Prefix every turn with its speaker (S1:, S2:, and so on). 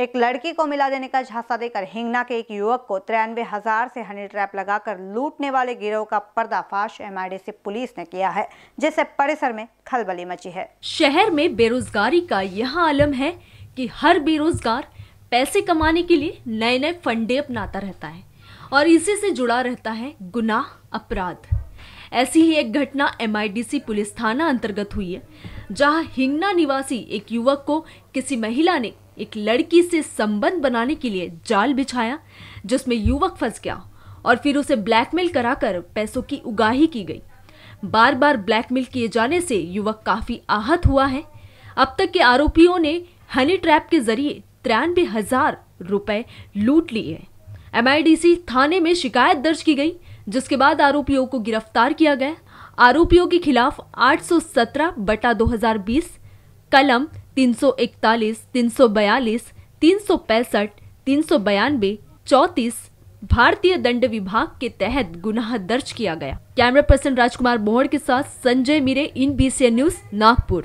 S1: एक लड़की को मिला देने का झांसा देकर हिंगना के एक युवक को तिरानवे हजार से हनी ट्रैप लगाकर लूटने वाले गिरोह का पर्दाफाश से पुलिस ने किया है जिससे परिसर में खलबली मची है शहर में
S2: बेरोजगारी का यह आलम है कि हर बेरोजगार पैसे कमाने के लिए नए नए फंडे अपनाता रहता है और इसी से जुड़ा रहता है गुनाह अपराध ऐसी ही एक घटना एम पुलिस थाना अंतर्गत हुई है जहां हिंगना निवासी एक युवक को किसी महिला ने एक लड़की से संबंध बनाने के लिए जाल बिछाया जिसमें युवक फंस गया और फिर उसे ब्लैकमेल कराकर पैसों की उगाही की गई बार बार ब्लैकमेल किए जाने से युवक काफी आहत हुआ है अब तक के आरोपियों ने हनी ट्रैप के जरिए तिरानबे हजार रुपए लूट लिए हैं एमआईडीसी थाने में शिकायत दर्ज की गई जिसके बाद आरोपियों को गिरफ्तार किया गया आरोपियों के खिलाफ 817 बटा 2020 कलम 341, 342, 365, 392, 34 भारतीय दंड विभाग के तहत गुनाह दर्ज किया गया कैमरा पर्सन राजकुमार मोहड़ के साथ Sanjay Mire in B news Nagpur